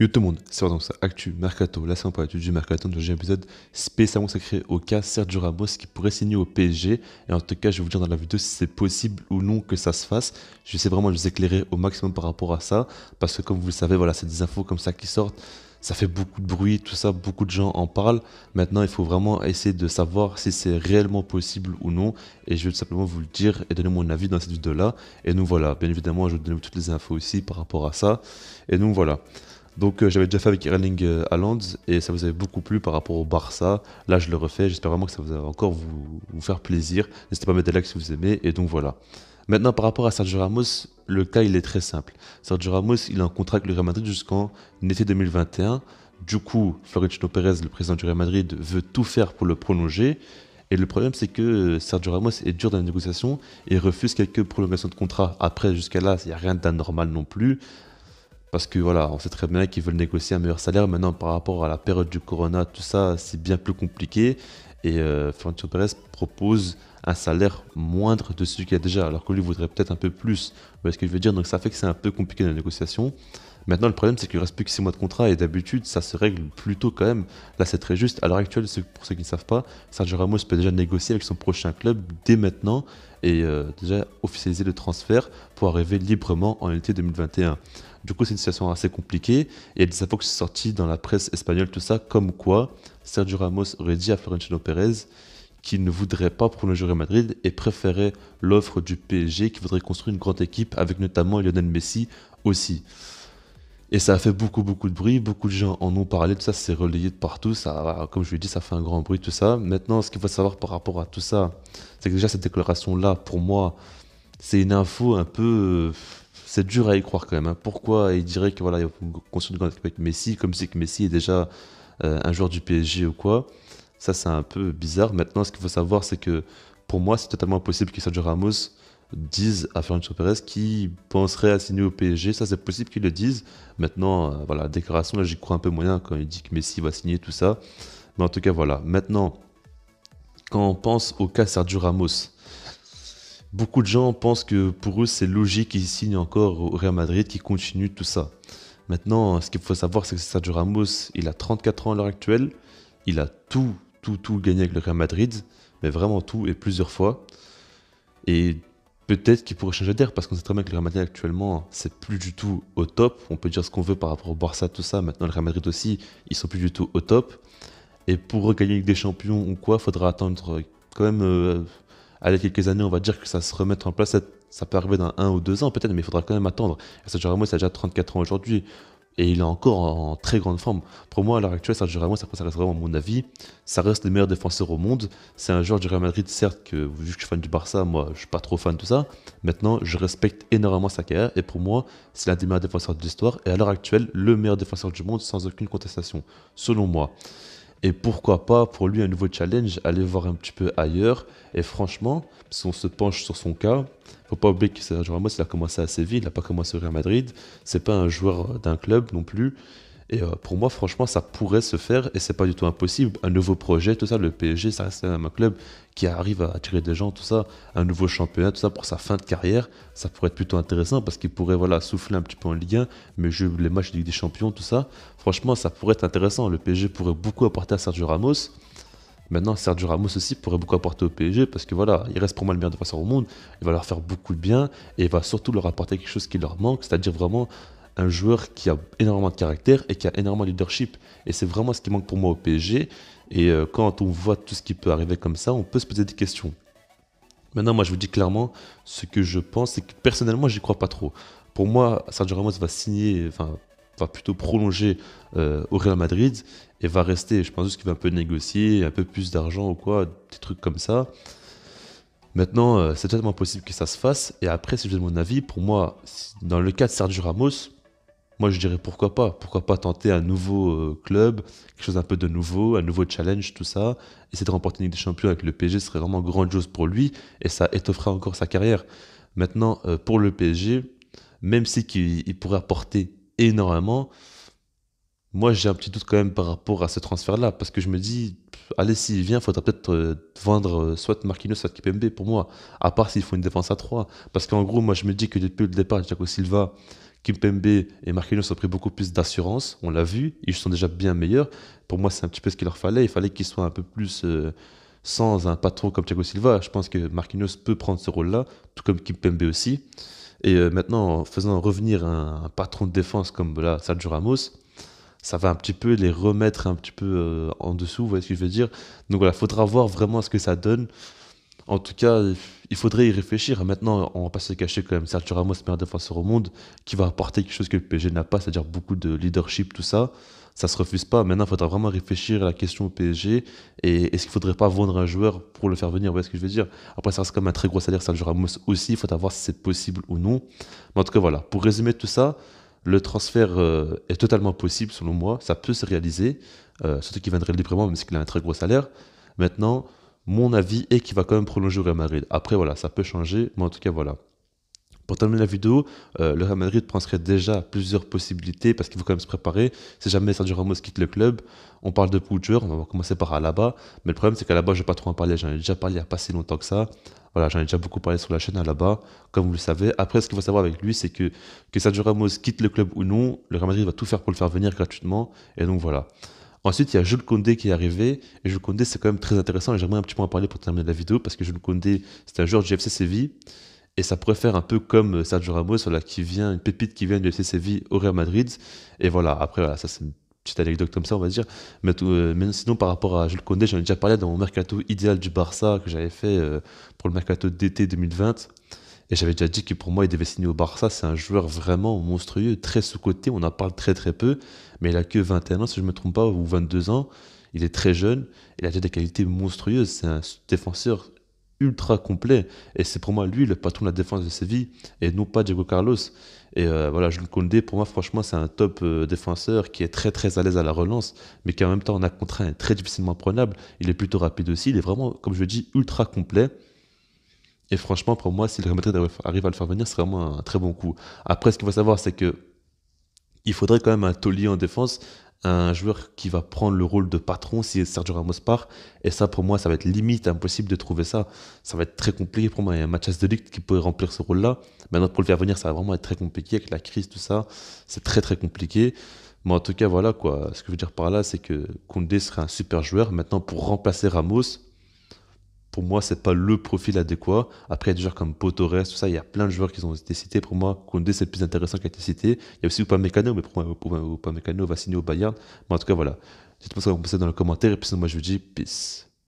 Yo tout le monde, c'est Rodon, ça Actu Mercato, la peu l'étude du Mercato, dans un épisode spécialement sacré au cas Sergio Ramos qui pourrait signer au PSG. Et en tout cas, je vais vous dire dans la vidéo si c'est possible ou non que ça se fasse. Je essayer vraiment de vous éclairer au maximum par rapport à ça, parce que comme vous le savez, voilà, c'est des infos comme ça qui sortent. Ça fait beaucoup de bruit, tout ça, beaucoup de gens en parlent. Maintenant, il faut vraiment essayer de savoir si c'est réellement possible ou non. Et je vais tout simplement vous le dire et donner mon avis dans cette vidéo-là. Et nous voilà, bien évidemment, je vais vous donner toutes les infos aussi par rapport à ça. Et nous voilà. Donc euh, j'avais déjà fait avec Erling Haaland euh, et ça vous avait beaucoup plu par rapport au Barça. Là je le refais, j'espère vraiment que ça va encore vous, faire plaisir. N'hésitez pas à mettre des likes si vous aimez et donc voilà. Maintenant par rapport à Sergio Ramos, le cas il est très simple. Sergio Ramos il a un contrat avec le Real Madrid jusqu'en été 2021. Du coup Florentino Pérez, le président du Real Madrid, veut tout faire pour le prolonger. Et le problème, c'est que euh, Sergio Ramos est dur dans les négociations et refuse quelques prolongations de contrat. Après, jusqu'à là, il n'y a rien d'anormal non plus. Parce que voilà, on sait très bien qu'ils veulent négocier un meilleur salaire. Maintenant, par rapport à la période du Corona, tout ça, c'est bien plus compliqué. Et euh, Pérez propose un salaire moindre de celui qu'il y a déjà, alors que lui voudrait peut-être un peu plus. Vous voyez ce que je veux dire Donc ça fait que c'est un peu compliqué la négociation. Maintenant, le problème, c'est qu'il ne reste plus que 6 mois de contrat et d'habitude, ça se règle plutôt quand même. Là, c'est très juste. À l'heure actuelle, pour ceux qui ne savent pas, Sergio Ramos peut déjà négocier avec son prochain club dès maintenant et euh, déjà officialiser le transfert pour arriver librement en été 2021. Du coup, c'est une situation assez compliquée. Et des infos qui sont sorties dans la presse espagnole, tout ça, comme quoi Sergio Ramos aurait dit à Florentino Pérez qu'il ne voudrait pas prolonger Real Madrid et préférait l'offre du PSG qui voudrait construire une grande équipe avec notamment Lionel Messi aussi. Et ça a fait beaucoup, beaucoup de bruit. Beaucoup de gens en ont parlé. Tout ça, c'est relayé de partout. Ça, comme je lui l'ai dit, ça fait un grand bruit, tout ça. Maintenant, ce qu'il faut savoir par rapport à tout ça, c'est que déjà, cette déclaration-là, pour moi, c'est une info un peu c'est dur à y croire quand même. Hein. Pourquoi il dirait que voilà, il faut construire avec Messi, comme si que Messi est déjà euh, un joueur du PSG ou quoi Ça, c'est un peu bizarre. Maintenant, ce qu'il faut savoir, c'est que pour moi, c'est totalement impossible que Sergio Ramos dise à Fernando Pérez qu'il penserait à signer au PSG. Ça, c'est possible qu'il le dise. Maintenant, euh, voilà, déclaration, là, j'y crois un peu moyen quand il dit que Messi va signer tout ça. Mais en tout cas, voilà. Maintenant, quand on pense au cas Sergio Ramos, beaucoup de gens pensent que pour eux, c'est logique qu'ils signent encore au Real Madrid, qu'ils continuent tout ça. Maintenant, ce qu'il faut savoir, c'est que Sergio Ramos, il a 34 ans à l'heure actuelle. Il a tout, tout, tout gagné avec le Real Madrid, mais vraiment tout et plusieurs fois. Et peut-être qu'il pourrait changer d'air parce qu'on sait très bien que le Real Madrid actuellement, c'est plus du tout au top. On peut dire ce qu'on veut par rapport au Barça, tout ça. Maintenant, le Real Madrid aussi, ils sont plus du tout au top. Et pour regagner avec des champions ou quoi, il faudra attendre quand même euh, allez, quelques années, on va dire que ça se remettre en place. Ça, peut arriver dans un ou deux ans peut-être, mais il faudra quand même attendre. Sergio Ramos, il a déjà 34 ans aujourd'hui et il est encore en très grande forme. Pour moi, à l'heure actuelle, Sergio Ramos, ça reste vraiment mon avis. Ça reste le meilleur défenseur au monde. C'est un joueur du Real Madrid, certes, vu que je suis fan du Barça, moi, je suis pas trop fan de tout ça. Maintenant, je respecte énormément sa carrière et pour moi, c'est l'un des meilleurs défenseurs de l'histoire et à l'heure actuelle, le meilleur défenseur du monde sans aucune contestation, selon moi. Et pourquoi pas, pour lui, un nouveau challenge, aller voir un petit peu ailleurs. Et franchement, si on se penche sur son cas, faut pas oublier que Sergio Ramos, il a commencé à Séville, il n'a pas commencé au Real Madrid. C'est pas un joueur d'un club non plus. Et euh, pour moi, franchement, ça pourrait se faire et c'est pas du tout impossible. Un nouveau projet, tout ça, le PSG, ça reste un club qui arrive à attirer des gens, tout ça, un nouveau championnat, tout ça, pour sa fin de carrière, ça pourrait être plutôt intéressant parce qu'il pourrait voilà, souffler un petit peu en Ligue 1, mais jouer les matchs de Ligue des Champions, tout ça. Franchement, ça pourrait être intéressant. Le PSG pourrait beaucoup apporter à Sergio Ramos. Maintenant, Sergio Ramos aussi pourrait beaucoup apporter au PSG parce que voilà, il reste pour moi le meilleur défenseur au monde. Il va leur faire beaucoup de bien et il va surtout leur apporter quelque chose qui leur manque, c'est-à-dire vraiment un joueur qui a énormément de caractère et qui a énormément de leadership. Et c'est vraiment ce qui manque pour moi au PSG. Et euh, quand on voit tout ce qui peut arriver comme ça, on peut se poser des questions. Maintenant, moi, je vous dis clairement ce que je pense, c'est que personnellement, j'y crois pas trop. Pour moi, Sergio Ramos va signer, enfin, va plutôt prolonger euh, au Real Madrid et va rester. Je pense juste qu'il va un peu négocier, un peu plus d'argent ou quoi, des trucs comme ça. Maintenant, euh, c'est totalement possible que ça se fasse. Et après, si je mon avis, pour moi, dans le cas de Sergio Ramos, moi je dirais pourquoi pas Pourquoi pas tenter un nouveau euh, club, quelque chose un peu de nouveau, un nouveau challenge, tout ça. Essayer de remporter une Ligue des Champions avec le PSG serait vraiment grandiose pour lui et ça étofferait encore sa carrière. Maintenant, euh, pour le PSG, même si il pourrait apporter énormément, moi j'ai un petit doute quand même par rapport à ce transfert-là, parce que je me dis, allez, s'il vient, il faudra peut-être euh, vendre soit Marquinhos, soit Kipembe pour moi, à part s'il faut une défense à 3. Parce qu'en gros, moi je me dis que depuis le départ de Thiago Silva, Kimpembe et Marquinhos ont pris beaucoup plus d'assurance, on l'a vu, ils sont déjà bien meilleurs. Pour moi, c'est un petit peu ce qu'il leur fallait. Il fallait qu'ils soient un peu plus euh, sans un patron comme Thiago Silva. Je pense que Marquinhos peut prendre ce rôle-là, tout comme Kimpembe aussi. Et euh, maintenant, en faisant revenir un, patron de défense comme là, Sergio Ramos, ça va un petit peu les remettre un petit peu euh, en dessous, vous voyez ce que je veux dire. Donc voilà, il faudra voir vraiment ce que ça donne. En tout cas, il faudrait y réfléchir. Maintenant, on ne va pas se cacher quand même. Sergio Ramos, meilleur défenseur au monde, qui va apporter quelque chose que le PSG n'a pas, c'est-à-dire beaucoup de leadership, tout ça. Ça ne se refuse pas. Maintenant, il faudra vraiment réfléchir à la question au PSG. Et est-ce qu'il ne faudrait pas vendre un joueur pour le faire venir Vous voyez ce que je veux dire Après, ça reste quand même un très gros salaire, Sergio Ramos aussi. Il faudra voir si c'est possible ou non. Mais en tout cas, voilà. Pour résumer tout ça, le transfert euh, est totalement possible, selon moi. Ça peut se réaliser. Euh, surtout qu'il viendrait librement, même s'il a un très gros salaire. Maintenant, mon avis est qu'il va quand même prolonger au Real Madrid. Après, voilà, ça peut changer, mais en tout cas, voilà. Pour terminer la vidéo, euh, le Real Madrid penserait déjà plusieurs possibilités parce qu'il faut quand même se préparer. Si jamais Sergio Ramos quitte le club, on parle de Poudre, on va commencer par Alaba. Mais le problème, c'est qu'Alaba, je vais pas trop en parler, j'en ai déjà parlé il pas si longtemps que ça. Voilà, j'en ai déjà beaucoup parlé sur la chaîne Alaba, comme vous le savez. Après, ce qu'il faut savoir avec lui, c'est que que Sergio Ramos quitte le club ou non, le Real Madrid va tout faire pour le faire venir gratuitement. Et donc voilà. Ensuite, il y a Jules Condé qui est arrivé. Et Jules Condé, c'est quand même très intéressant. Et j'aimerais un petit peu en parler pour terminer la vidéo parce que Jules Condé, c'est un joueur du FC Séville. Et ça pourrait faire un peu comme euh, Sergio Ramos, qui vient, une pépite qui vient du FC Séville au Real Madrid. Et voilà, après, voilà, ça c'est une petite anecdote comme ça, on va dire. Euh, mais, sinon, par rapport à Jules Condé, j'en ai déjà parlé dans mon mercato idéal du Barça que j'avais fait euh, pour le mercato d'été 2020. Et j'avais déjà dit que pour moi, il devait signer au Barça. C'est un joueur vraiment monstrueux, très sous-côté. On en parle très très peu. Mais il a que 21 ans, si je ne me trompe pas, ou 22 ans. Il est très jeune. Il a déjà des qualités monstrueuses. C'est un défenseur ultra complet. Et c'est pour moi lui le patron de la défense de Séville et non pas Diego Carlos. Et euh, voilà, Jules Condé, pour moi, franchement, c'est un top euh, défenseur qui est très très à l'aise à la relance, mais qui en même temps en a contraint est très difficilement prenable. Il est plutôt rapide aussi. Il est vraiment, comme je dis, ultra complet. Et franchement, pour moi, si le Real arrive à le faire venir, c'est vraiment un très bon coup. Après, ce qu'il faut savoir, c'est que il faudrait quand même un taulier en défense, un joueur qui va prendre le rôle de patron si Sergio Ramos part. Et ça, pour moi, ça va être limite impossible de trouver ça. Ça va être très compliqué pour moi. Il y a un match de Ligt qui pourrait remplir ce rôle-là. Maintenant, pour le faire venir, ça va vraiment être très compliqué avec la crise, tout ça. C'est très, très compliqué. Mais en tout cas, voilà quoi. Ce que je veux dire par là, c'est que Koundé serait un super joueur. Maintenant, pour remplacer Ramos, pour moi, c'est pas le profil adéquat. Après, il y a des joueurs comme Potores, tout ça, il y a plein de joueurs qui ont été cités. Pour moi, Koundé, c'est le plus intéressant qui a été cité. Il y a aussi Upamecano, mais pour moi, Upamecano va signer au Bayern. Mais en tout cas, voilà. Dites-moi ce que vous pensez dans les commentaires, et puis sinon, moi, je vous dis peace.